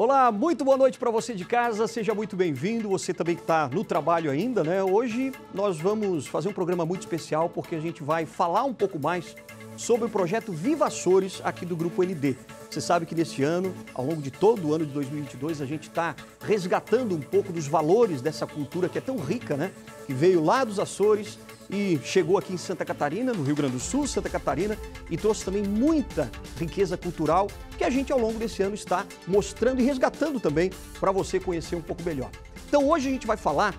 Olá, muito boa noite para você de casa, seja muito bem-vindo, você também que está no trabalho ainda, né? Hoje nós vamos fazer um programa muito especial porque a gente vai falar um pouco mais sobre o projeto Viva Açores aqui do Grupo ND. Você sabe que nesse ano, ao longo de todo o ano de 2022, a gente está resgatando um pouco dos valores dessa cultura que é tão rica, né? Que veio lá dos Açores e chegou aqui em Santa Catarina, no Rio Grande do Sul, Santa Catarina, e trouxe também muita riqueza cultural que a gente ao longo desse ano está mostrando e resgatando também para você conhecer um pouco melhor. Então hoje a gente vai falar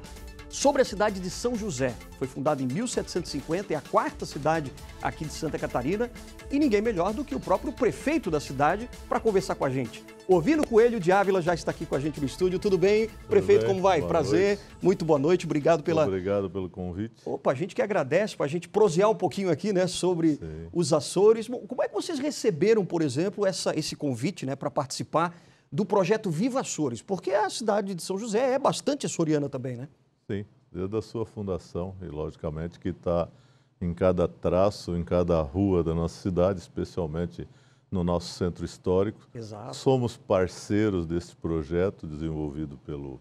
sobre a cidade de São José. Foi fundada em 1750, é a quarta cidade aqui de Santa Catarina e ninguém melhor do que o próprio prefeito da cidade para conversar com a gente. Ovino Coelho de Ávila já está aqui com a gente no estúdio. Tudo bem? Tudo prefeito, bem? como vai? Boa Prazer. Noite. Muito boa noite. Obrigado pela. Obrigado pelo convite. Opa, a gente que agradece para a gente prosear um pouquinho aqui, né, sobre Sim. os Açores. Como é que vocês receberam, por exemplo, essa, esse convite, né, para participar do projeto Viva Açores? Porque a cidade de São José é bastante açoriana também, né? Sim, desde a sua fundação, e logicamente que está em cada traço, em cada rua da nossa cidade, especialmente no nosso centro histórico. Exato. Somos parceiros desse projeto desenvolvido pelo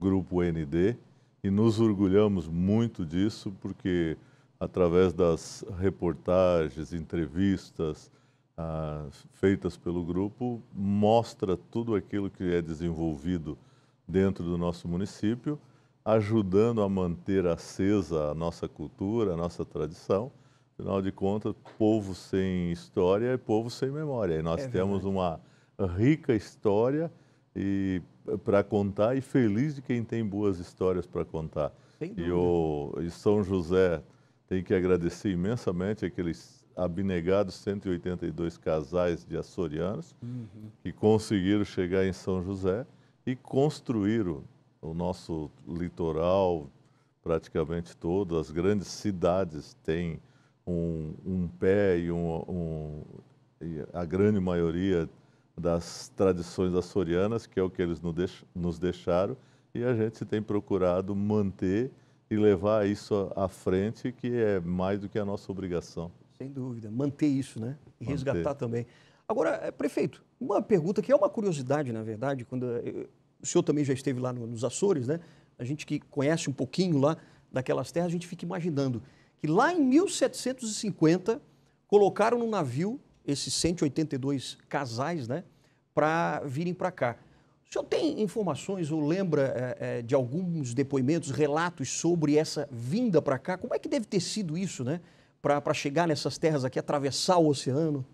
Grupo ND e nos orgulhamos muito disso, porque através das reportagens, entrevistas ah, feitas pelo grupo, mostra tudo aquilo que é desenvolvido dentro do nosso município ajudando a manter acesa a nossa cultura, a nossa tradição. Afinal de contas, povo sem história é povo sem memória. E nós é temos uma rica história e eh, para contar e feliz de quem tem boas histórias para contar. E, o, e São José tem que agradecer imensamente aqueles abnegados 182 casais de açorianos uhum. que conseguiram chegar em São José e construíram o nosso litoral praticamente todo, as grandes cidades têm um, um pé e, um, um, a grande maioria das tradições açorianas, que é o que eles nos deixaram, e a gente tem procurado manter e levar isso à frente, que é mais do que a nossa obrigação. Sem dúvida, manter isso, né? E manter. resgatar também. Agora, eh, prefeito, uma pergunta que é uma curiosidade, na verdade, quando o senhor também já esteve lá no, nos Açores, né? A gente que conhece um pouquinho lá daquelas terras, a gente fica imaginando que lá em 1750 colocaram no navio esses 182 casais, né, para virem para cá. O senhor tem informações ou lembra é, é de alguns depoimentos, relatos sobre essa vinda para cá? Como é que deve ter sido isso, né, para chegar nessas terras aqui, atravessar o oceano?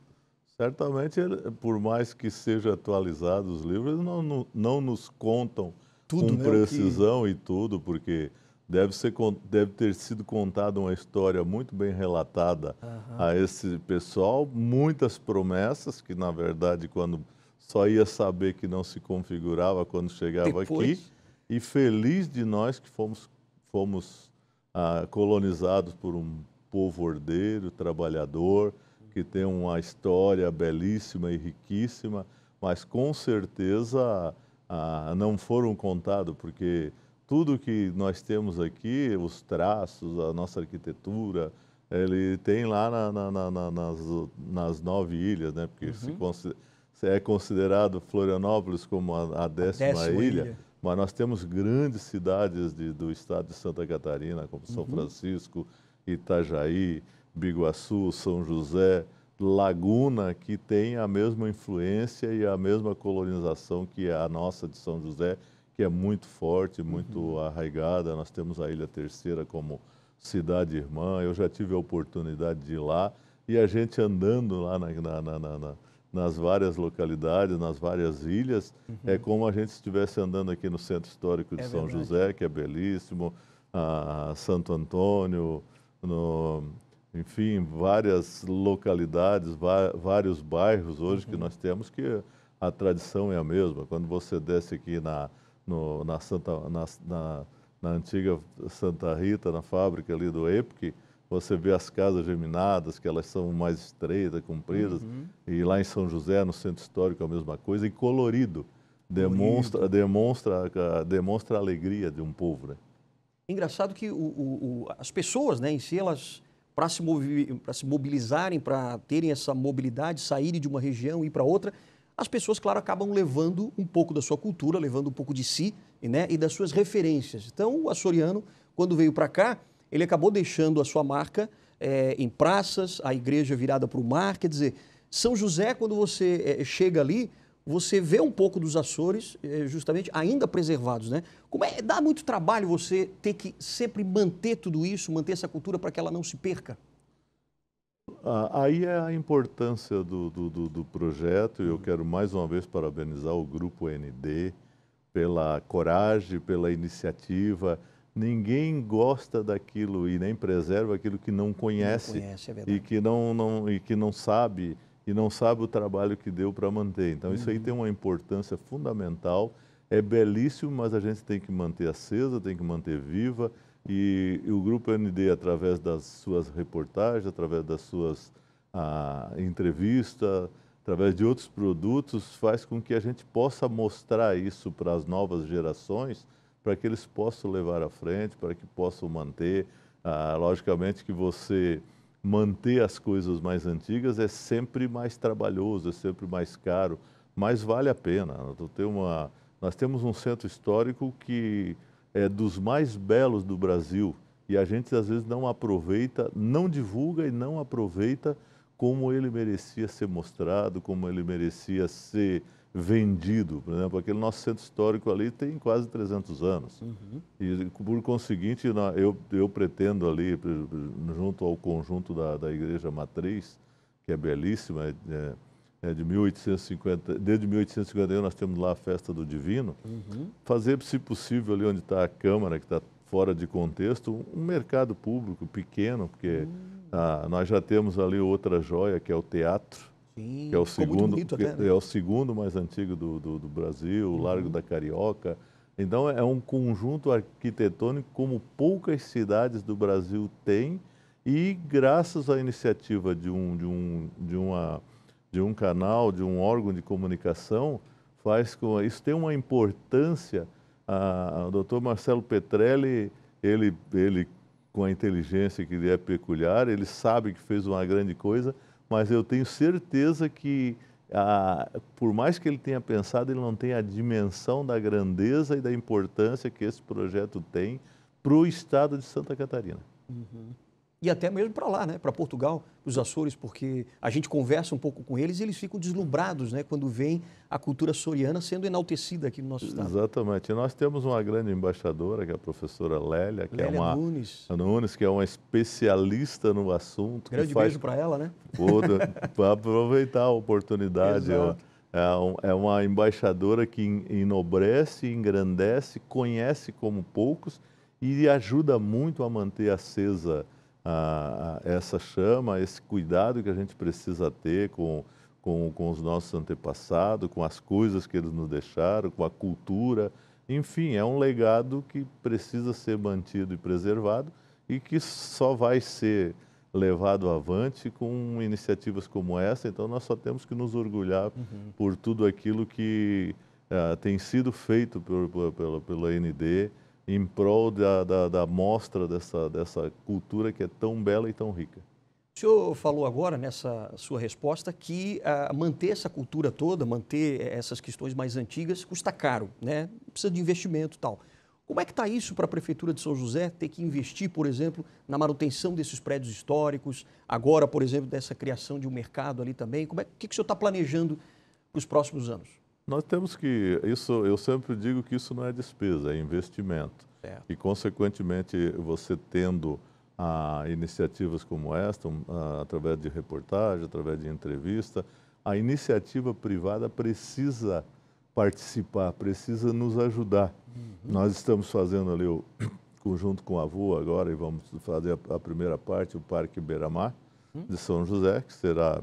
Certamente, por mais que seja atualizado os livros, não, não, não nos contam tudo, com né, precisão que... e tudo, porque deve, ser, deve ter sido contada uma história muito bem relatada uhum. a esse pessoal, muitas promessas que, na verdade, quando só ia saber que não se configurava quando chegava Depois... aqui. E feliz de nós que fomos, fomos ah, colonizados por um povo ordeiro, trabalhador, que tem uma história belíssima e riquíssima, mas com certeza ah, não foram contados, porque tudo que nós temos aqui, os traços, a nossa arquitetura, ele tem lá na, na, na, nas, nas, nove ilhas, né? Porque uhum. se, se, é considerado Florianópolis como a, a, décima, a décima, ilha, ilha, mas nós temos grandes cidades de, do estado de Santa Catarina, como São uhum. Francisco, Itajaí, Biguaçu, São José, Laguna, que tem a mesma influência e a mesma colonização que a nossa de São José, que é muito forte, muito uhum. arraigada. Nós temos a Ilha Terceira como cidade irmã. Eu já tive a oportunidade de ir lá e a gente andando lá na, na, na, nas várias localidades, nas várias ilhas, uhum. é como a gente estivesse andando aqui no Centro Histórico de é São verdade. José, que é belíssimo, a ah, Santo Antônio, no enfim, várias localidades, vários bairros hoje uhum. que nós temos que a tradição é a mesma. Quando você desce aqui na, no, na, Santa, na, na, na, antiga Santa Rita, na fábrica ali do EPC, você vê as casas geminadas, que elas são mais estreitas, compridas. Uhum. E lá em São José, no Centro Histórico, é a mesma coisa. E colorido. Demonstra, colorido. demonstra, demonstra a alegria de um povo, né? Engraçado que o, o, o, as pessoas, né, em si, elas para se, se mobilizarem, para terem essa mobilidade, saírem de uma região e ir para outra, as pessoas, claro, acabam levando um pouco da sua cultura, levando um pouco de si né, e das suas referências. Então, o açoriano, quando veio para cá, ele acabou deixando a sua marca é, em praças, a igreja virada para o mar. Quer dizer, São José, quando você é, chega ali, você vê um pouco dos Açores, eh, justamente, ainda preservados, né? Como é, dá muito trabalho você ter que sempre manter tudo isso, manter essa cultura para que ela não se perca? Ah, aí é a importância do, do, do projeto e eu uhum. quero mais uma vez parabenizar o Grupo ND pela coragem, pela iniciativa. Ninguém gosta daquilo e nem preserva aquilo que não conhece, não conhece é e que não, não, e que não sabe e não sabe o trabalho que deu para manter. Então, uhum. isso aí uhum. tem uma importância fundamental. É belíssimo, mas a gente tem que manter acesa, tem que manter viva. E, e o Grupo ND, através das suas reportagens, através das suas ah, entrevistas, através de outros produtos, faz com que a gente possa mostrar isso para as novas gerações, para que eles possam levar à frente, para que possam manter. Ah, logicamente que você manter as coisas mais antigas é sempre mais trabalhoso, é sempre mais caro, mas vale a pena. Uma, nós temos um centro histórico que é dos mais belos do Brasil e a gente às vezes não aproveita, não divulga e não aproveita como ele merecia ser mostrado, como ele merecia ser vendido. Por exemplo, aquele nosso centro histórico ali tem quase 300 anos. Uhum. E, por conseguinte, eu, eu pretendo ali, junto ao conjunto da, da Igreja Matriz, que é belíssima, é, é, é de 1850, desde 1851 nós temos lá a Festa do Divino, uhum. fazer, se possível, ali onde está a Câmara, que está fora de contexto, um mercado público pequeno, porque uhum. ah, nós já temos ali outra joia, que é o teatro, Sim, que é o segundo, bonito, até, né? é o segundo mais antigo do, do, do Brasil, o Largo uhum. da Carioca. Então é um conjunto arquitetônico como poucas cidades do Brasil têm e graças à iniciativa de um de um de uma de um canal, de um órgão de comunicação, faz com isso tem uma importância. A, o Dr. Marcelo Petrelli, ele ele com a inteligência que lhe é peculiar, ele sabe que fez uma grande coisa mas eu tenho certeza que, ah, por mais que ele tenha pensado, ele não tem a dimensão da grandeza e da importância que esse projeto tem para o estado de Santa Catarina. Uhum e até mesmo para lá, né, para Portugal, os Açores, porque a gente conversa um pouco com eles e eles ficam deslumbrados né, quando vem a cultura soriana sendo enaltecida aqui no nosso estado. Exatamente. E nós temos uma grande embaixadora, que é a professora Lélia, que é Lélia é uma Nunes. Nunes, que é uma especialista no assunto. Grande faz... beijo para ela, né? Para aproveitar a oportunidade. Exato. É, é uma embaixadora que enobrece, engrandece, conhece como poucos e ajuda muito a manter acesa a, a essa chama, a esse cuidado que a gente precisa ter com, com, com os nossos antepassados, com as coisas que eles nos deixaram, com a cultura. Enfim, é um legado que precisa ser mantido e preservado e que só vai ser levado avante com iniciativas como essa. Então, nós só temos que nos orgulhar uhum. por tudo aquilo que uh, tem sido feito pelo, pelo, pelo, pela ND em prol da, da, da mostra dessa, dessa cultura que é tão bela e tão rica. O senhor falou agora nessa sua resposta que uh, manter essa cultura toda, manter essas questões mais antigas, custa caro, né? Precisa de investimento e tal. Como é que está isso para a Prefeitura de São José ter que investir, por exemplo, na manutenção desses prédios históricos, agora, por exemplo, dessa criação de um mercado ali também? Como é, o que, que o senhor está planejando para os próximos anos? Nós temos que, isso eu sempre digo que isso não é despesa, é investimento. E, consequentemente, você tendo ah, iniciativas como esta, ah, através de reportagem, através de entrevista, a iniciativa privada precisa participar, precisa nos ajudar. Uhum. Nós estamos fazendo ali o conjunto com a Vua agora e vamos fazer a, a primeira parte, o Parque Beira-Mar uhum. de São José, que será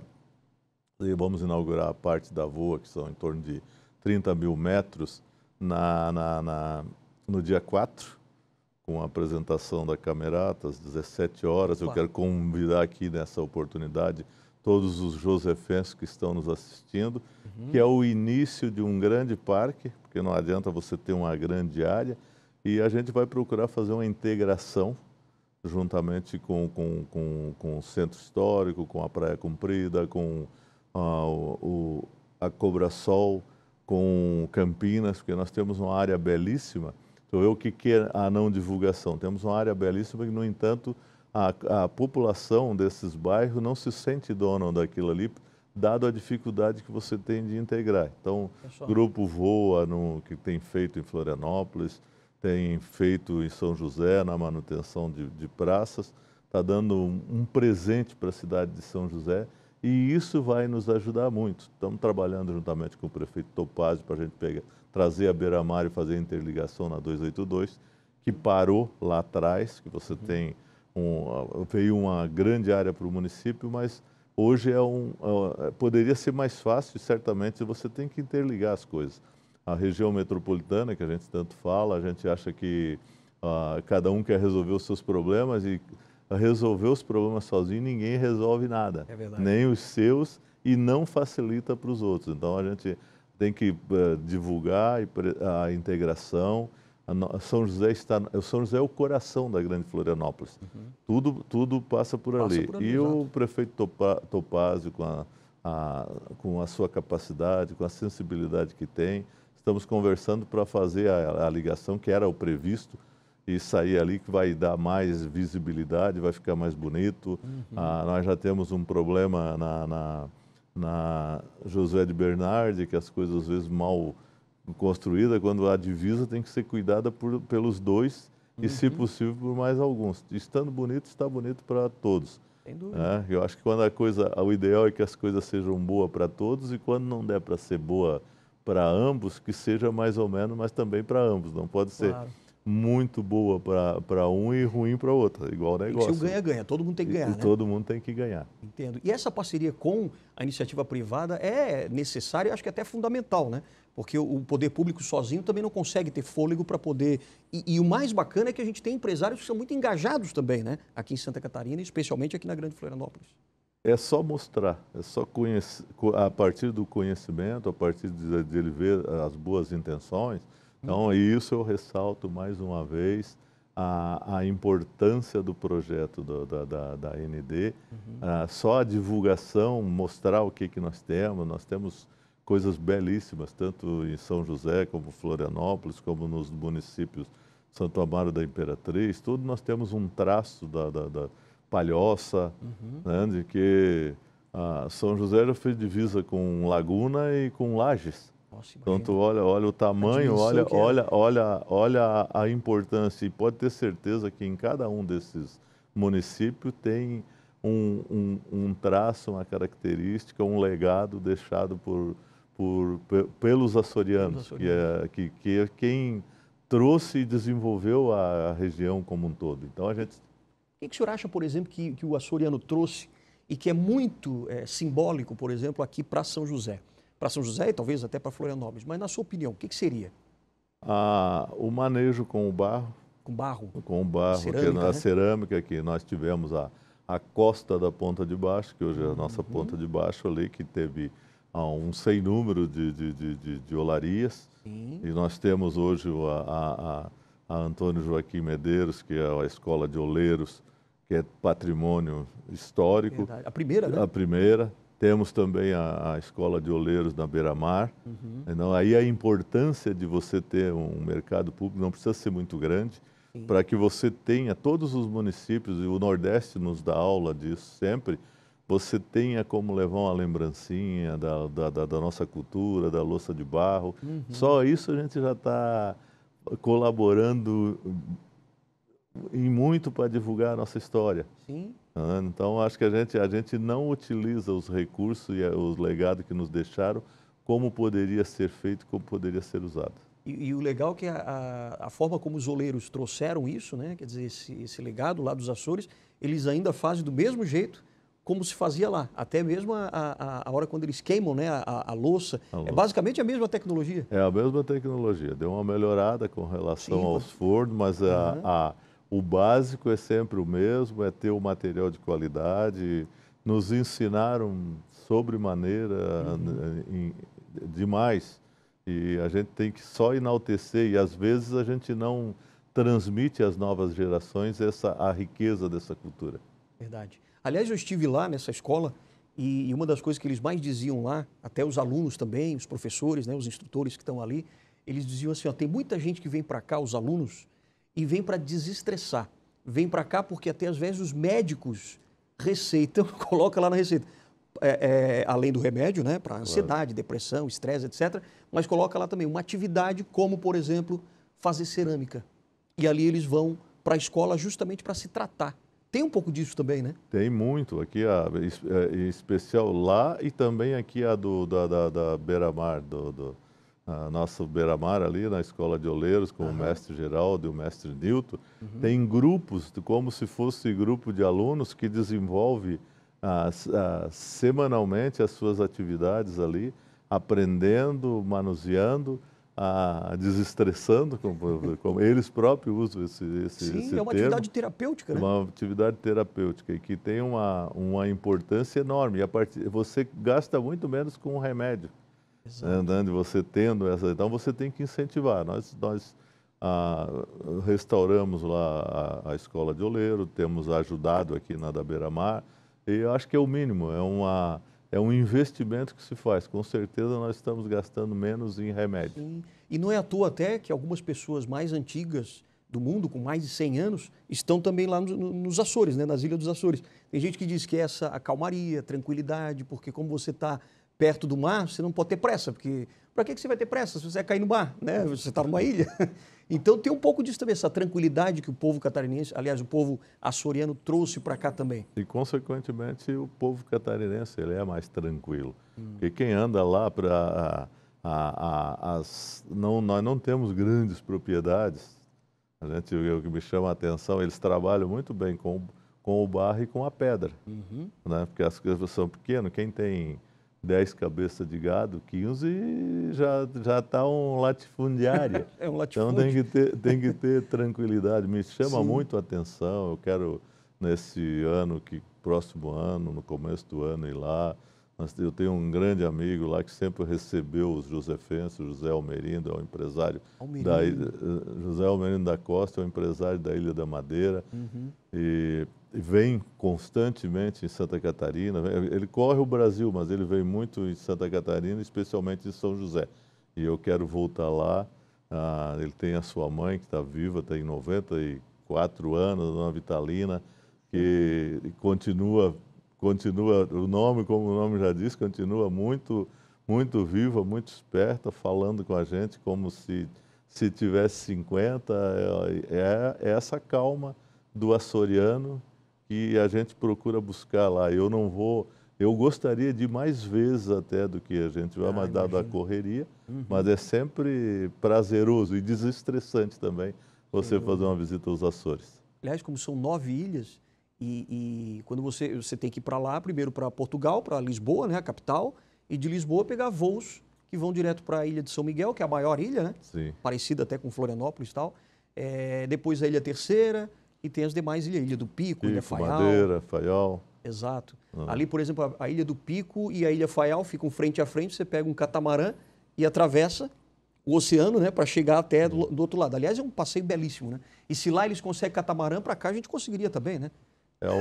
e vamos inaugurar a parte da voa, que são em torno de 30 mil metros, na, na, na no dia 4, com a apresentação da Camerata, às 17 horas. Eu quero convidar aqui nessa oportunidade todos os josefenses que estão nos assistindo, uhum. que é o início de um grande parque, porque não adianta você ter uma grande área, e a gente vai procurar fazer uma integração juntamente com, com, com, com o centro histórico, com a Praia Comprida, com a, o, a Cobrasol com Campinas, porque nós temos uma área belíssima. Então, eu que quer a não divulgação. Temos uma área belíssima que, no entanto, a, a população desses bairros não se sente dona daquilo ali, dado a dificuldade que você tem de integrar. Então, o é Grupo Voa, no, que tem feito em Florianópolis, tem feito em São José, na manutenção de, de praças, está dando um, um presente para a cidade de São José e isso vai nos ajudar muito. Estamos trabalhando juntamente com o prefeito Topazio para a gente pegar, trazer a Beira-Mar e fazer a interligação na 282, que parou lá atrás, que você uhum. tem um, veio uma grande área para o município, mas hoje é um, é é, poderia ser mais fácil, certamente, você tem que interligar as coisas. A região metropolitana, que a gente tanto fala, a gente acha que ah, cada um quer resolver os seus problemas e resolver os problemas sozinho, ninguém resolve nada. É verdade. Nem os seus e não facilita para os outros. Então a gente tem que uh, divulgar a integração. A São José está, São José é o coração da Grande Florianópolis. Uhum. Tudo, tudo passa por, passa ali. por ali. E exato. o prefeito Topazio, com a, a, com a sua capacidade, com a sensibilidade que tem, estamos conversando para fazer a, a ligação que era o previsto e sair ali que vai dar mais visibilidade, vai ficar mais bonito. Uhum. Ah, nós já temos um problema na, na, na Josué de Bernardi, que as coisas às vezes mal construídas, quando a divisa tem que ser cuidada por, pelos dois uhum. e, se uhum. possível, por mais alguns. Estando bonito, está bonito para todos. É, eu acho que quando a coisa, o ideal é que as coisas sejam boas para todos e quando não der para ser boa para ambos, que seja mais ou menos, mas também para ambos. Não pode ser claro muito boa para um e ruim para outro, igual negócio. Se o ganha-ganha, todo mundo tem que ganhar. E, né? Todo mundo tem que ganhar. Entendo. E essa parceria com a iniciativa privada é necessária, eu acho que até é fundamental, né? Porque o poder público sozinho também não consegue ter fôlego para poder. E, e, o mais bacana é que a gente tem empresários que são muito engajados também, né? Aqui em Santa Catarina, especialmente aqui na Grande Florianópolis. É só mostrar, é só conhecer, a partir do conhecimento, a partir de, de ele ver as boas intenções, então, isso eu ressalto mais uma vez a, a importância do projeto da, da, da, ND. Uhum. Uh, só a divulgação, mostrar o que, que nós temos. Nós temos coisas belíssimas, tanto em São José, como Florianópolis, como nos municípios Santo Amaro da Imperatriz. Tudo nós temos um traço da, da, da palhoça, uhum. né, de que ah, São José já fez divisa com Laguna e com Lages. Nossa, então, olha, olha o tamanho, olha, é. olha, olha, olha a importância e pode ter certeza que em cada um desses municípios tem um, um, um traço, uma característica, um legado deixado por, por, pelos açorianos, pelos açorianos. Que, é, que, que é quem trouxe e desenvolveu a, região como um todo. Então a gente. O que, que o senhor acha, por exemplo, que, que o açoriano trouxe e que é muito é, simbólico, por exemplo, aqui para São José? para São José e talvez até para Florianópolis. Mas na sua opinião, o que, que seria? Ah, o manejo com o barro. Com barro? Com o barro, cerâmica, que, né? cerâmica que nós tivemos a, a costa da ponta de baixo, que hoje é a nossa uhum. ponta de baixo ali, que teve ah, um sem número de, de, de, de, de olarias. Sim. E nós temos hoje a, a, a, Antônio Joaquim Medeiros, que é a escola de oleiros, que é patrimônio histórico. Verdade. A primeira, né? A primeira. Temos também a, a Escola de Oleiros na Beira-Mar. Uhum. Então, aí a importância de você ter um mercado público não precisa ser muito grande, para que você tenha todos os municípios, e o Nordeste nos dá aula disso sempre, você tenha como levar uma lembrancinha da, da, da, da nossa cultura, da louça de barro. Uhum. Só isso a gente já está colaborando e muito para divulgar a nossa história. Sim. Ah, então, acho que a gente, a gente não utiliza os recursos e eh, os legados que nos deixaram como poderia ser feito, como poderia ser usado. E, e o legal é que a, a, forma como os oleiros trouxeram isso, né? quer dizer, esse, esse legado lá dos Açores, eles ainda fazem do mesmo jeito como se fazia lá. Até mesmo a, a, a hora quando eles queimam né, a, a louça. a, é louça. É basicamente a mesma tecnologia. É a mesma tecnologia. Deu uma melhorada com relação Sim, aos fornos, mas uhum. a o básico é sempre o mesmo, é ter o um material de qualidade. Nos ensinaram sobremaneira uhum. demais. E a gente tem que só enaltecer e às vezes a gente não transmite às novas gerações essa a riqueza dessa cultura. Verdade. Aliás, eu estive lá nessa escola e, e uma das coisas que eles mais diziam lá, até os alunos também, os professores, né, os instrutores que estão ali, eles diziam assim: ó, tem muita gente que vem para cá, os alunos, e vem para desestressar. Vem para cá porque até às vezes os médicos receitam, coloca lá na receita, é, é, além do remédio, né, para ansiedade, claro. depressão, estresse, etc., mas coloca lá também uma atividade como, por exemplo, fazer cerâmica. E ali eles vão para a escola justamente para se tratar. Tem um pouco disso também, né? Tem muito. Aqui a é, especial lá e também aqui a do, da, da, da Beira Mar, do, do nosso Beira-Mar ali, na Escola de Oleiros, com uhum. o mestre Geraldo e o mestre Nilton, uhum. tem grupos, como se fosse grupo de alunos que desenvolve ah, ah, semanalmente as suas atividades ali, aprendendo, manuseando, ah, desestressando, como, como, eles próprios usam esse, esse, Sim, esse é uma termo, atividade terapêutica, né? Uma atividade terapêutica e que tem uma, uma importância enorme. E a part... Você gasta muito menos com o remédio. Exato. Né, andando, você tendo essa, então você tem que incentivar. Nós, nós ah, restauramos lá a, a, escola de oleiro, temos ajudado aqui na da Beira Mar, e eu acho que é o mínimo, é, uma, é um investimento que se faz. Com certeza nós estamos gastando menos em remédio. Sim. E não é à toa até que algumas pessoas mais antigas do mundo, com mais de 100 anos, estão também lá nos, nos Açores, né, nas Ilhas dos Açores. Tem gente que diz que essa a calmaria, tranquilidade, porque como você está perto do mar, você não pode ter pressa, porque para que, você vai ter pressa se você vai é cair no mar, né? Você está numa ilha. Então tem um pouco disso também, essa tranquilidade que o povo catarinense, aliás, o povo açoriano trouxe para cá também. E, consequentemente, o povo catarinense ele é mais tranquilo. Hum. E quem anda lá para... As, não, nós não temos grandes propriedades. A gente, o que me chama a atenção, eles trabalham muito bem com, com o barro e com a pedra. Uhum. Né? Porque as coisas são pequenas. Quem tem 10 cabeças de gado, 15 já já está um latifundiário. é um Então tem que ter, tem que ter tranquilidade. Me chama Sim. muito a atenção. Eu quero nesse ano que próximo ano, no começo do ano ir lá. Eu tenho um grande amigo lá que sempre recebeu os josefenses, José Almerindo, é um empresário Almerindo. da eh, José Almerindo da Costa, é um empresário da Ilha da Madeira. Uhum. E vem constantemente em Santa Catarina. Ele corre o Brasil, mas ele vem muito em Santa Catarina, especialmente em São José. E eu quero voltar lá. Ah, ele tem a sua mãe, que está viva, tem tá 94 anos, a dona Vitalina, que continua, continua, o nome, como o nome já diz, continua muito, muito viva, muito esperta, falando com a gente como se, se tivesse 50. É, é, é essa calma do açoriano que a gente procura buscar lá. Eu não vou. Eu gostaria de mais vezes até do que a gente vai, ah, mas dado a correria, uhum. mas é sempre prazeroso e desestressante também você uhum. fazer uma visita aos Açores. Aliás, como são nove ilhas, e, e quando você, você tem que ir para lá, primeiro para Portugal, para Lisboa, né, a capital, e de Lisboa pegar voos que vão direto para a ilha de São Miguel, que é a maior ilha, né? Sim. Parecida até com Florianópolis e tal. É, depois a Ilha Terceira, e tem as demais ilhas, Ilha do Pico, Pico Ilha Faial. Madeira, Faial. Exato. Ah. Ali, por exemplo, a Ilha do Pico e a Ilha Faial ficam frente a frente, você pega um catamarã e atravessa o oceano, né, para chegar até do, uhum. do, outro lado. Aliás, é um passeio belíssimo, né? E se lá eles conseguem catamarã, para cá a gente conseguiria também, né? É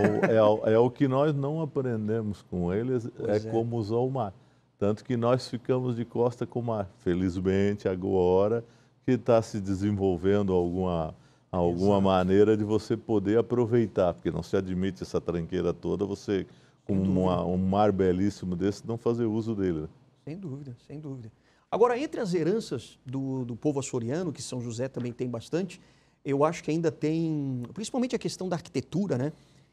o, é, é o que nós não aprendemos com eles, é, é como usar o mar. Tanto que nós ficamos de costa com o mar. Felizmente, agora que está se desenvolvendo alguma alguma Exato. maneira de você poder aproveitar, porque não se admite essa tranqueira toda, você, com uma, um mar belíssimo desse, não fazer uso dele. Né? Sem dúvida, sem dúvida. Agora, entre as heranças do, do povo açoriano, que São José também tem bastante, eu acho que ainda tem, principalmente a questão da arquitetura, né?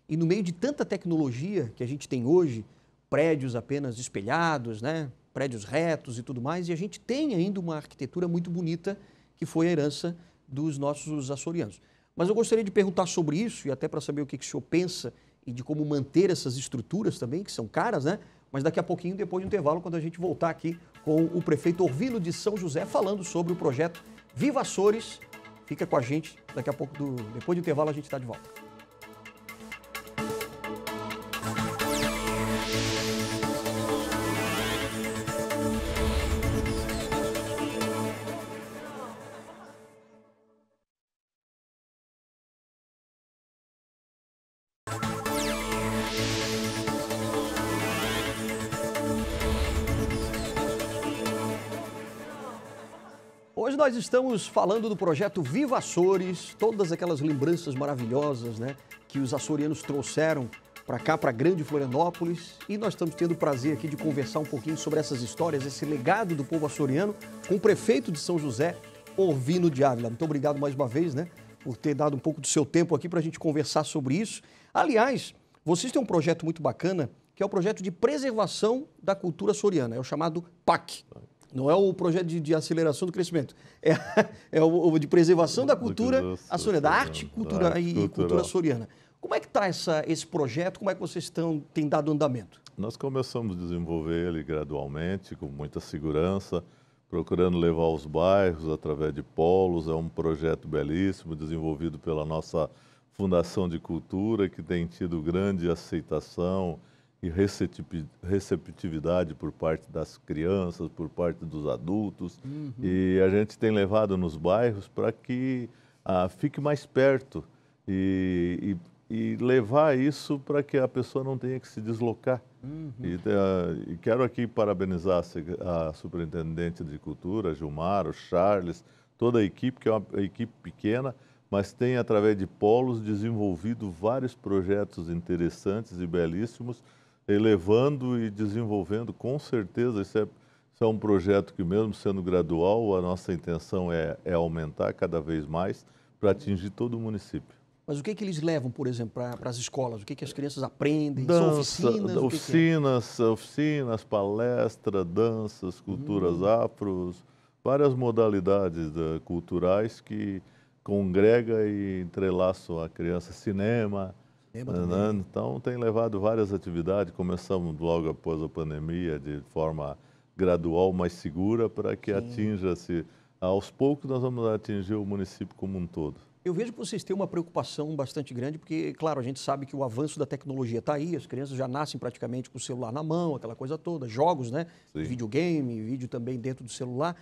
E no meio de tanta tecnologia que a gente tem hoje, prédios apenas espelhados, né? prédios retos e tudo mais, e a gente tem ainda uma arquitetura muito bonita que foi a herança dos nossos açorianos. Mas eu gostaria de perguntar sobre isso e até para saber o que, que o senhor pensa e de como manter essas estruturas também, que são caras, né? Mas daqui a pouquinho, depois do intervalo, quando a gente voltar aqui com o prefeito Orvilo de São José falando sobre o projeto Viva Açores. Fica com a gente, daqui a pouco, do... depois do intervalo, a gente está de volta. Hoje nós estamos falando do projeto Viva Açores, todas aquelas lembranças maravilhosas né, que os açorianos trouxeram para cá, para Grande Florianópolis. E nós estamos tendo o prazer aqui de conversar um pouquinho sobre essas histórias, esse legado do povo açoriano, com o prefeito de São José, Orvino de Ávila. Muito obrigado mais uma vez né, por ter dado um pouco do seu tempo aqui para a gente conversar sobre isso. Aliás, vocês têm um projeto muito bacana, que é o projeto de preservação da cultura açoriana, é o chamado PAC. Não é o projeto de, de aceleração do crescimento, é, é o, o, de preservação da cultura açoriana, tá da arte, cultura, da arte e cultura açoriana. Como é que está esse projeto? Como é que vocês estão, têm dado andamento? Nós começamos a desenvolver ele gradualmente, com muita segurança, procurando levar aos bairros através de polos. É um projeto belíssimo, desenvolvido pela nossa Fundação de Cultura, que tem tido grande aceitação e receptividade por parte das crianças, por parte dos adultos. Uhum. E a gente tem levado nos bairros para que ah, fique mais perto e, e, e levar isso para que a pessoa não tenha que se deslocar. Uhum. E, uh, e, quero aqui parabenizar a, a superintendente de cultura, Gilmar, o Charles, toda a equipe, que é uma equipe pequena, mas tem, através de polos, desenvolvido vários projetos interessantes e belíssimos elevando e desenvolvendo, com certeza. Isso é, isso é um projeto que, mesmo sendo gradual, a nossa intenção é, é aumentar cada vez mais para atingir todo o município. Mas o que, é que eles levam, por exemplo, para as escolas? O que, é que as crianças aprendem? Dança, oficinas? Oficinas, que que é? é? oficinas, palestra danças, culturas hum. afros, várias modalidades uh, culturais que congrega e entrelaçam a criança. Cinema, né? Então, tem levado várias atividades. Começamos logo após a pandemia, de forma gradual, mais segura, para que atinja-se. Aos poucos, nós vamos atingir o município como um todo. Eu vejo que vocês têm uma preocupação bastante grande, porque, claro, a gente sabe que o avanço da tecnologia está aí, as crianças já nascem praticamente com o celular na mão, aquela coisa toda, jogos, né? Sim. Videogame, vídeo também dentro do celular.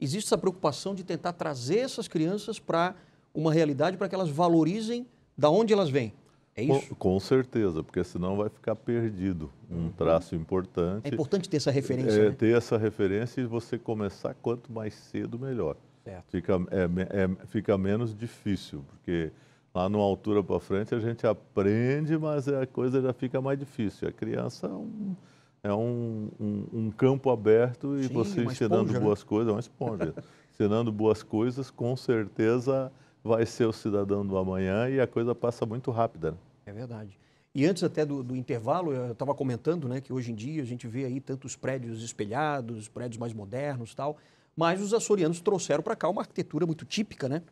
Existe essa preocupação de tentar trazer essas crianças para uma realidade para que elas valorizem da onde elas vêm é isso? Com, com, certeza, porque senão vai ficar perdido um uhum. traço importante. É importante ter essa é, referência. É, né? Ter essa referência e você começar quanto mais cedo, melhor. Certo. Fica, é, é, fica menos difícil, porque lá numa altura para frente a gente aprende, mas a coisa já fica mais difícil. A criança é um, é um, um, um campo aberto e Sim, você ensinando esponja, né? boas né? coisas, é uma esponja. ensinando boas coisas, com certeza vai ser o cidadão do amanhã e a coisa passa muito rápida. Né? É verdade. E antes até do, do intervalo, eu estava comentando né, que hoje em dia a gente vê aí tantos prédios espelhados, prédios mais modernos tal, mas os açorianos trouxeram para cá uma arquitetura muito típica, né?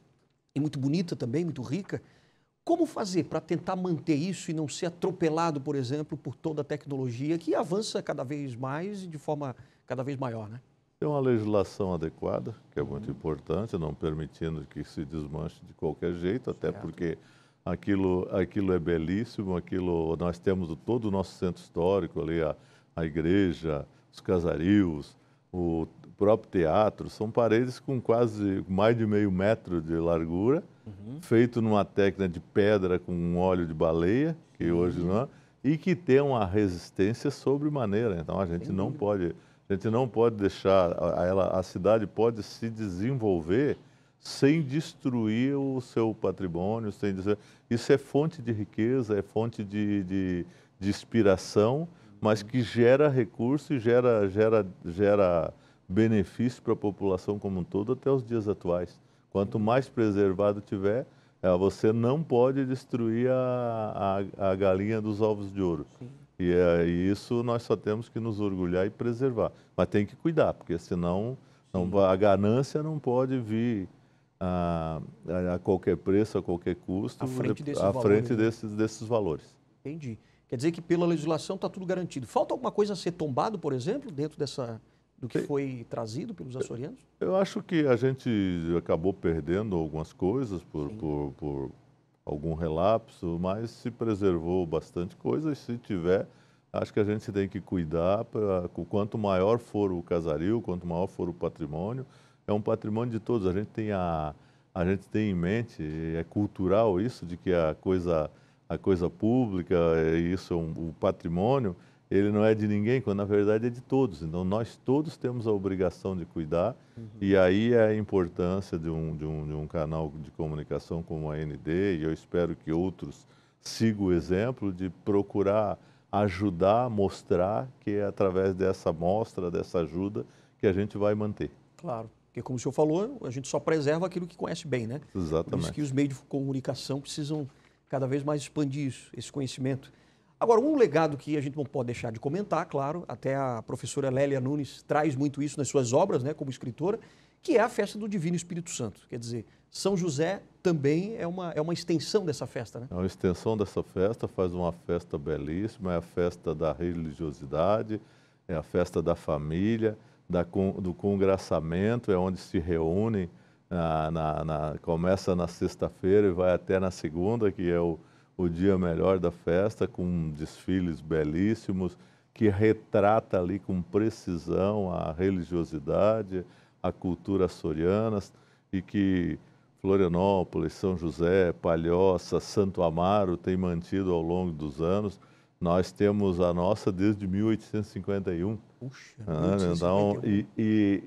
E muito bonita também, muito rica. Como fazer para tentar manter isso e não ser atropelado, por exemplo, por toda a tecnologia que avança cada vez mais e de forma cada vez maior, né? Tem é uma legislação adequada, que é muito uhum. importante, não permitindo que se desmanche de qualquer jeito, até certo. porque aquilo, aquilo é belíssimo, aquilo nós temos todo o nosso centro histórico ali, a, a igreja, os casarios, o próprio teatro, são paredes com quase mais de meio metro de largura, uhum. feito numa técnica de pedra com um óleo de baleia, que hoje uhum. não, é, e que tem uma resistência sobremaneira. Então a gente Entendi. não pode a gente não pode deixar, ela, a cidade pode se desenvolver sem destruir o seu patrimônio, sem dizer, isso é fonte de riqueza, é fonte de, de, de inspiração, mas que gera recurso e gera, gera, gera benefício para a população como um todo até os dias atuais. Quanto mais preservado tiver, eh, você não pode destruir a, a, a galinha dos ovos de ouro. Sim. E é, isso nós só temos que nos orgulhar e preservar. Mas tem que cuidar, porque senão não, a ganância não pode vir a, a, qualquer preço, a qualquer custo, à frente, desses, à valores, frente né? desses, desses valores. Entendi. Quer dizer que pela legislação está tudo garantido. Falta alguma coisa a ser tombado, por exemplo, dentro dessa do que foi trazido pelos açorianos? Eu acho que a gente acabou perdendo algumas coisas por, por, por, algum relapso, mas se preservou bastante coisa e se tiver, acho que a gente tem que cuidar para quanto maior for o casario, quanto maior for o patrimônio, é um patrimônio de todos. A gente tem a a gente tem em mente, é cultural isso de que a coisa a coisa pública, isso é um, o patrimônio ele não é de ninguém, quando na verdade é de todos. Então, nós todos temos a obrigação de cuidar, uhum. e aí é a importância de um, de, um, de um canal de comunicação como a ND, e eu espero que outros sigam o exemplo de procurar ajudar, mostrar que é através dessa mostra, dessa ajuda, que a gente vai manter. Claro. Porque, como o senhor falou, a gente só preserva aquilo que conhece bem, né? Exatamente. Por isso que os meios de comunicação precisam cada vez mais expandir isso, esse conhecimento. Agora, um legado que a gente não pode deixar de comentar, claro, até a professora Lélia Nunes traz muito isso nas suas obras, né, como escritora, que é a festa do Divino Espírito Santo. Quer dizer, São José também é uma, é uma extensão dessa festa, né? É uma extensão dessa festa, faz uma festa belíssima, é a festa da religiosidade, é a festa da família, da, do congraçamento, é onde se reúnem, na, ah, na, na, começa na sexta-feira e vai até na segunda, que é o o dia melhor da festa, com desfiles belíssimos, que retrata ali com precisão a religiosidade, a cultura açoriana, e que Florianópolis, São José, Palhoça, Santo Amaro tem mantido ao longo dos anos. Nós temos a nossa desde 1851. Puxa, ah, 1851. Né? Então, e, e,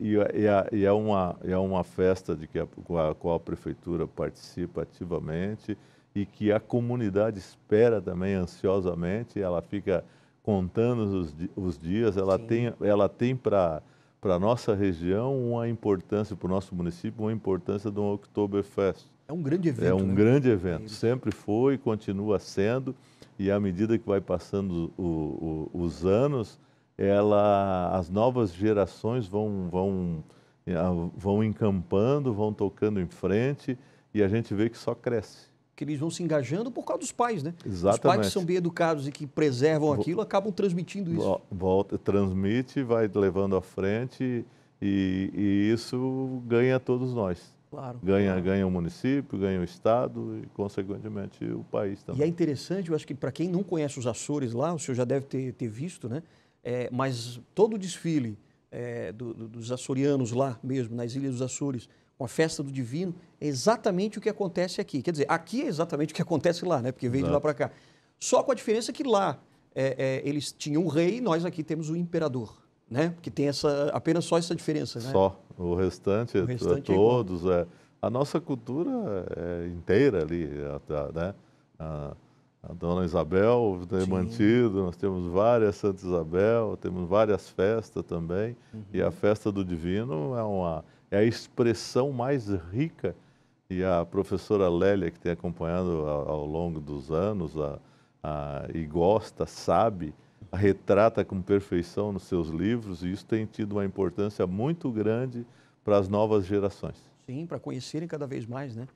e, e, é, uma, é uma festa de que a, com a qual a prefeitura participa ativamente e que a comunidade espera também ansiosamente, ela fica contando os, os dias, ela Sim. tem, ela tem para para nossa região uma importância, para o nosso município, uma importância do um Oktoberfest. É um grande é evento. É um né? grande é evento. É Sempre foi, continua sendo, e à medida que vai passando o, o, os anos, ela, as novas gerações vão, vão, eh, vão encampando, vão tocando em frente, e a gente vê que só cresce que eles vão se engajando por causa dos pais, né? Exatamente. Os pais que são bem educados e que preservam aquilo acabam transmitindo isso. Volta, transmite, vai levando à frente e, e isso ganha todos nós. Claro. Ganha, claro. ganha o município, ganha o estado e, consequentemente, o país também. E é interessante, eu acho que para quem não conhece os Açores lá, o senhor já deve ter, ter visto, né? É, mas todo o desfile é, do, do, dos açorianos lá mesmo, nas Ilhas dos Açores, uma festa do divino, é exatamente o que acontece aqui. Quer dizer, aqui é exatamente o que acontece lá, né? Porque veio Exato. de lá para cá. Só com a diferença que lá é, é, eles tinham um rei e nós aqui temos o um imperador, né? Que tem essa apenas só essa diferença, né? Só. O restante, é o restante é todos. É, a nossa cultura é inteira ali, né? A, a Dona Isabel tem mantido, nós temos várias Santa Isabel, temos várias festas também. Uhum. E a festa do Divino é uma é a expressão mais rica. E a professora Lélia, que tem acompanhado ao, ao longo dos anos a, a, e gosta, sabe, retrata com perfeição nos seus livros, e isso tem tido uma importância muito grande para as novas gerações. Sim, para conhecerem cada vez mais, né?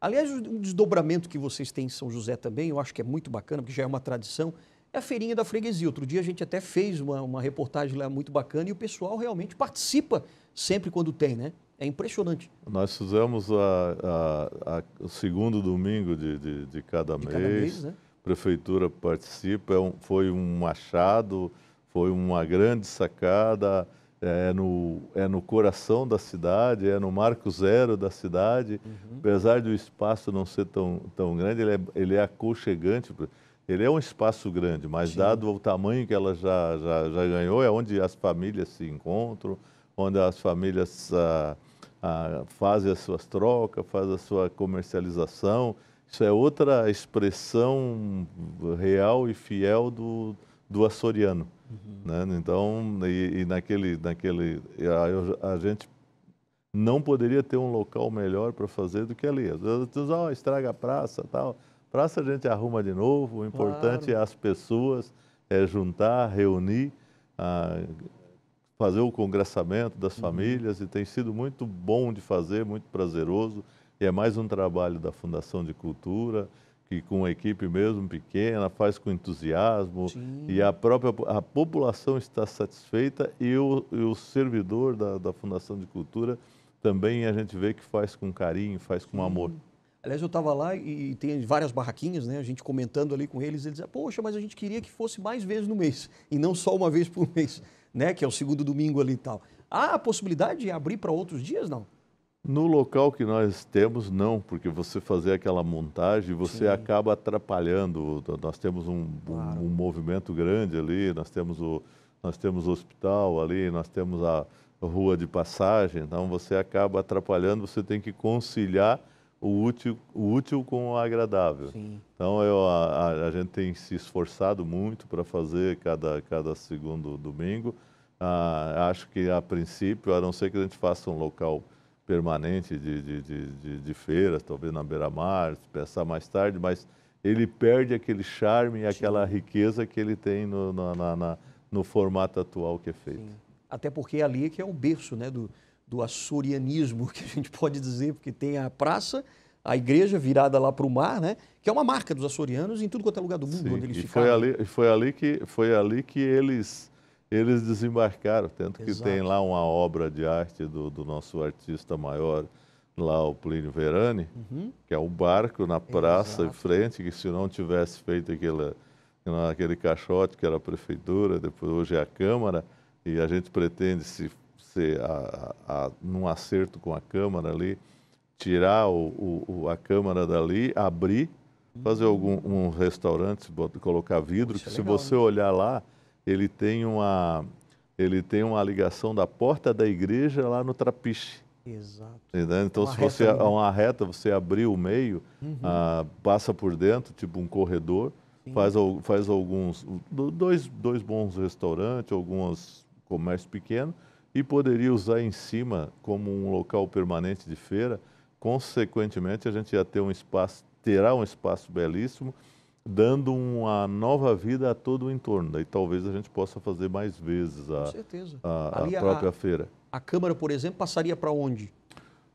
Aliás, o desdobramento que vocês têm em São José também, eu acho que é muito bacana, porque já é uma tradição, é a feirinha da freguesia. Outro dia a gente até fez uma, uma reportagem lá muito bacana e o pessoal realmente participa sempre quando tem, né? É impressionante. Nós fizemos a, a, a, o segundo domingo de, de, de cada de mês. Cada mês né? Prefeitura participa, é um, foi um achado, foi uma grande sacada, é, é no, é no coração da cidade, é no marco zero da cidade. Uhum. Apesar do espaço não ser tão, tão grande, ele é, ele é aconchegante. Ele é um espaço grande, mas Sim. dado o tamanho que ela já, já, já ganhou, é onde as famílias se encontram, onde as famílias ah, a, fazem as suas trocas, faz a sua comercialização. Isso é outra expressão real e fiel do, do açoriano. Uhum. Né? Então, e, e, naquele, naquele a, a, gente não poderia ter um local melhor para fazer do que ali. Às vezes, oh, estraga a praça tal. Praça a gente arruma de novo, o importante claro. é as pessoas, é juntar, reunir. Ah, fazer o congressamento das uhum. famílias e tem sido muito bom de fazer, muito prazeroso. E é mais um trabalho da Fundação de Cultura, que com a equipe mesmo pequena, faz com entusiasmo Sim. e a própria a população está satisfeita e o, e o servidor da, da, Fundação de Cultura também a gente vê que faz com carinho, faz com Sim. amor. Aliás, eu estava lá e, e, tem várias barraquinhas, né? A gente comentando ali com eles, eles diziam, poxa, mas a gente queria que fosse mais vezes no mês e não só uma vez por mês né, que é o segundo domingo ali e tal. Há a possibilidade de abrir para outros dias, não? No local que nós temos, não, porque você fazer aquela montagem, você Sim. acaba atrapalhando. Nós temos um, claro. um, um, movimento grande ali, nós temos o, nós temos o hospital ali, nós temos a rua de passagem, então você acaba atrapalhando, você tem que conciliar o útil, o útil com o agradável. Sim. Então eu, a, a, gente tem se esforçado muito para fazer cada, cada segundo domingo, ah, acho que a princípio, a não ser que a gente faça um local permanente de, de, de, de, de feiras, talvez na beira-mar, pensar mais tarde, mas ele perde aquele charme e aquela riqueza que ele tem no, no, na, na, no formato atual que é feito. Sim. Até porque ali é que é o berço né, do, do açorianismo, que a gente pode dizer, porque tem a praça, a igreja virada lá para o mar, né, que é uma marca dos açorianos em tudo quanto é lugar do mundo Sim, onde eles e ficaram. Foi ali, foi ali, que, foi ali que eles eles desembarcaram, tanto que Exato. tem lá uma obra de arte do, do nosso artista maior, lá o Plínio Verani, uhum. que é um barco na praça Exato. em frente, que se não tivesse feito aquele aquele caixote que era a prefeitura, depois hoje é a Câmara, e a gente pretende, se, se a, a, num acerto com a Câmara ali, tirar o, o a Câmara dali, abrir, fazer uhum. algum um restaurante, colocar vidro, Poxa, que se legal, você né? olhar lá, ele tem uma, ele tem uma ligação da porta da igreja lá no trapiche. Exato. Entendeu? Então, uma se você é uma reta, você abrir o meio, uhum. ah, passa por dentro, tipo um corredor, Sim. faz, faz alguns, dois, dois bons restaurantes, alguns comércios pequenos, e poderia usar em cima como um local permanente de feira. Consequentemente, a gente ia ter um espaço, terá um espaço belíssimo dando uma nova vida a todo o entorno. Daí talvez a gente possa fazer mais vezes a, a, a própria a, feira. A Câmara, por exemplo, passaria para onde?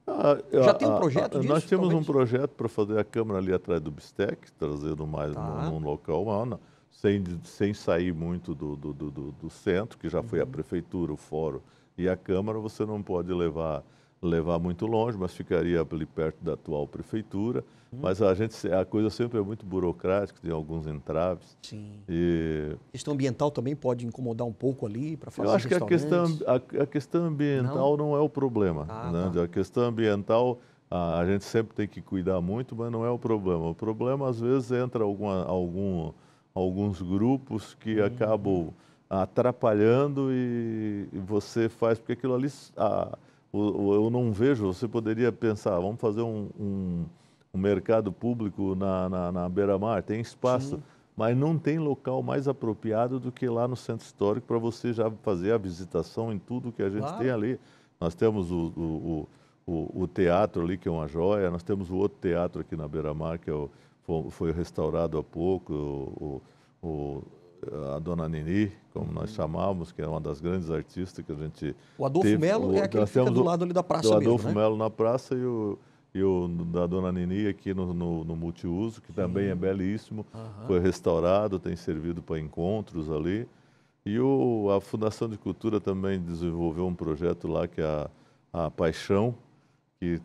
Ah, já ah, tem um projeto ah, disso? Nós temos talvez? um projeto para fazer a Câmara ali atrás do Bistec, trazendo mais tá. num, num local maior, sem, sem sair muito do, do, do, do centro, que já uhum. foi a uhum. Prefeitura, o Fórum e a Câmara, você não pode levar levar muito longe, mas ficaria ali perto da atual prefeitura. Hum. Mas a gente a coisa sempre é muito burocrática, tem alguns entraves. Sim. E... A questão ambiental também pode incomodar um pouco ali para fazer Eu acho que a questão, a, a questão ambiental não? não? é o problema. Ah, né? tá. A questão ambiental a, a, gente sempre tem que cuidar muito, mas não é o problema. O problema, às vezes, entra alguma, algum, alguns grupos que hum. acabam atrapalhando e, e, você faz, porque aquilo ali. A, eu não vejo, você poderia pensar, vamos fazer um, um, um mercado público na, na, na beira-mar, tem espaço, Sim. mas não tem local mais apropriado do que lá no centro histórico para você já fazer a visitação em tudo que a gente claro. tem ali. Nós temos o, o, o, o, teatro ali, que é uma joia, nós temos o outro teatro aqui na beira-mar, que é foi, restaurado há pouco, o, a dona Nini, como nós uhum. chamávamos, que é uma das grandes artistas que a gente. O Adolfo teve, Melo é o, é aquele que fica do lado ali da praça. O Adolfo mesmo, né? Melo na praça e o, e o da dona Nini aqui no, no, no multiuso, que Sim. também é belíssimo. Uhum. Foi restaurado, tem servido para encontros ali. E o, a Fundação de Cultura também desenvolveu um projeto lá que é a, a Paixão, que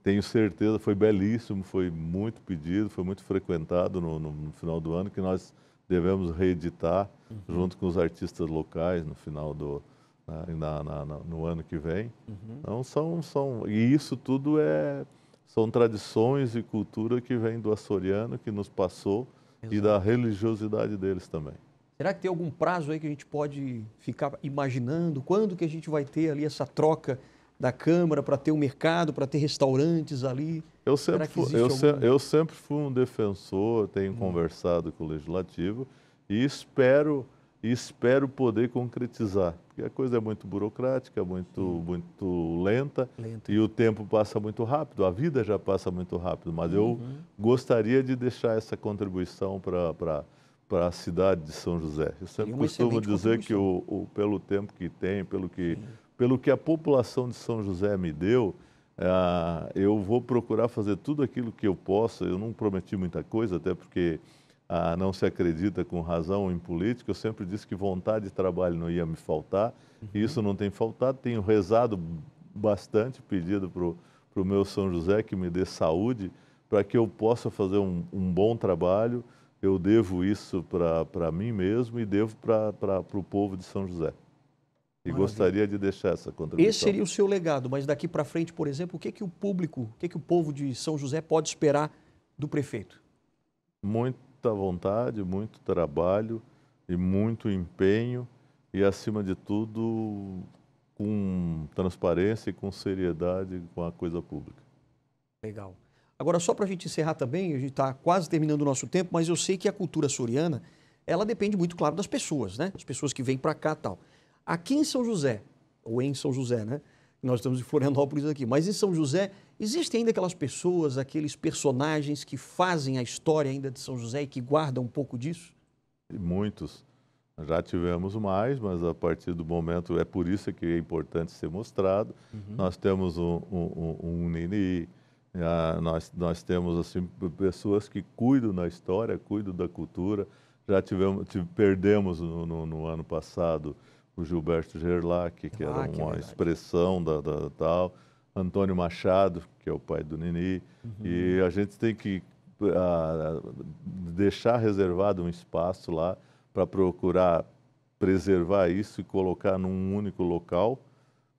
tenho certeza foi belíssimo, foi muito pedido, foi muito frequentado no, no final do ano, que nós devemos reeditar uhum. junto com os artistas locais no final do né, na, na, na, no ano que vem. Uhum. Então são são e isso tudo é são tradições e cultura que vem do açoriano que nos passou Exato. e da religiosidade deles também. Será que tem algum prazo aí que a gente pode ficar imaginando quando que a gente vai ter ali essa troca? da Câmara para ter um mercado, para ter restaurantes ali? Eu sempre, fui, eu, algum... se, eu, sempre fui um defensor, tenho hum. conversado com o Legislativo e espero, espero poder concretizar. Porque a coisa é muito burocrática, muito, hum. muito lenta, e o tempo passa muito rápido, a vida já passa muito rápido. Mas eu uhum. gostaria de deixar essa contribuição para para a cidade de São José. Eu sempre costumo dizer que o, o, pelo tempo que tem, pelo que Sim pelo que a população de São José me deu, eh, eu vou procurar fazer tudo aquilo que eu possa. Eu não prometi muita coisa, até porque ah, não se acredita com razão em política. Eu sempre disse que vontade de trabalho não ia me faltar, uhum. e isso não tem faltado. Tenho rezado bastante, pedido para o meu São José que me dê saúde, para que eu possa fazer um, um bom trabalho. Eu devo isso para mim mesmo e devo para o povo de São José. E gostaria de deixar essa contribuição. Esse seria o seu legado, mas daqui para frente, por exemplo, o que, que o público, o que, que o povo de São José pode esperar do prefeito? Muita vontade, muito trabalho e muito empenho e, acima de tudo, com transparência e com seriedade com a coisa pública. Legal. Agora, só para a gente encerrar também, a gente está quase terminando o nosso tempo, mas eu sei que a cultura soriana, ela depende muito, claro, das pessoas, né? As pessoas que vêm para cá tal. Aqui em São José, ou em São José, né? Nós estamos em Florianópolis aqui, mas em São José existem ainda aquelas pessoas, aqueles personagens que fazem a história ainda de São José e que guardam um pouco disso? E muitos. Já tivemos mais, mas a partir do momento, é por isso que é importante ser mostrado. Uhum. Nós temos um, um, um, um Nini, nós, nós temos assim, pessoas que cuidam da história, cuidam da cultura. Já tivemos, perdemos no, no, no ano passado o Gilberto Gerlach, que era ah, uma expressão da, da, da, tal, Antônio Machado, que é o pai do Nini, uhum. e a gente tem que a, ah, deixar reservado um espaço lá para procurar preservar isso e colocar num único local,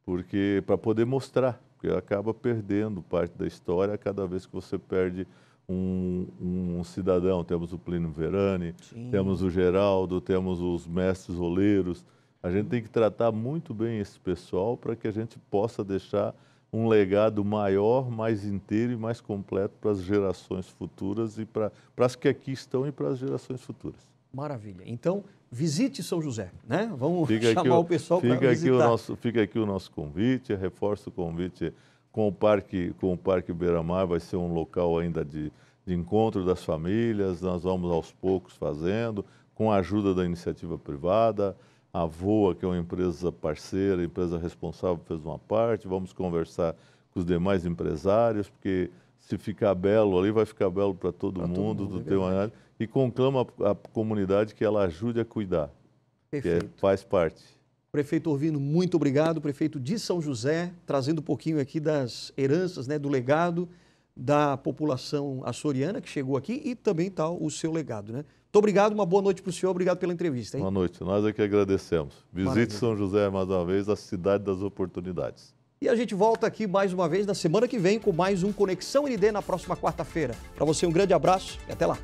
porque para poder mostrar, porque acaba perdendo parte da história cada vez que você perde um, um, cidadão. Temos o Plínio Verani, Sim. temos o Geraldo, temos os mestres oleiros. A gente tem que tratar muito bem esse pessoal para que a gente possa deixar um legado maior, mais inteiro e mais completo para as gerações futuras e para, para as que aqui estão e para as gerações futuras. Maravilha. Então, visite São José, né? Vamos fica chamar o, o pessoal para visitar. Aqui o nosso, fica aqui o nosso convite, reforço o convite com o Parque, com o Parque Beira-Mar, vai ser um local ainda de, de encontro das famílias, nós vamos aos poucos fazendo, com a ajuda da iniciativa privada, a Voa, que é uma empresa parceira, empresa responsável, fez uma parte, vamos conversar com os demais empresários, porque se ficar belo ali, vai ficar belo para todo, todo, mundo, do é teu uma... e conclama a, comunidade que ela ajude a cuidar, Perfeito. que é, faz parte. Prefeito Orvino, muito obrigado. Prefeito de São José, trazendo um pouquinho aqui das heranças, né, do legado da população açoriana que chegou aqui e também tal o seu legado. Né? Muito obrigado, uma boa noite para o senhor, obrigado pela entrevista. Hein? Boa noite, nós é que agradecemos. Visite Maravilha. São José mais uma vez, a cidade das oportunidades. E a gente volta aqui mais uma vez na semana que vem com mais um Conexão ND na próxima quarta-feira. Para você, um grande abraço e até lá.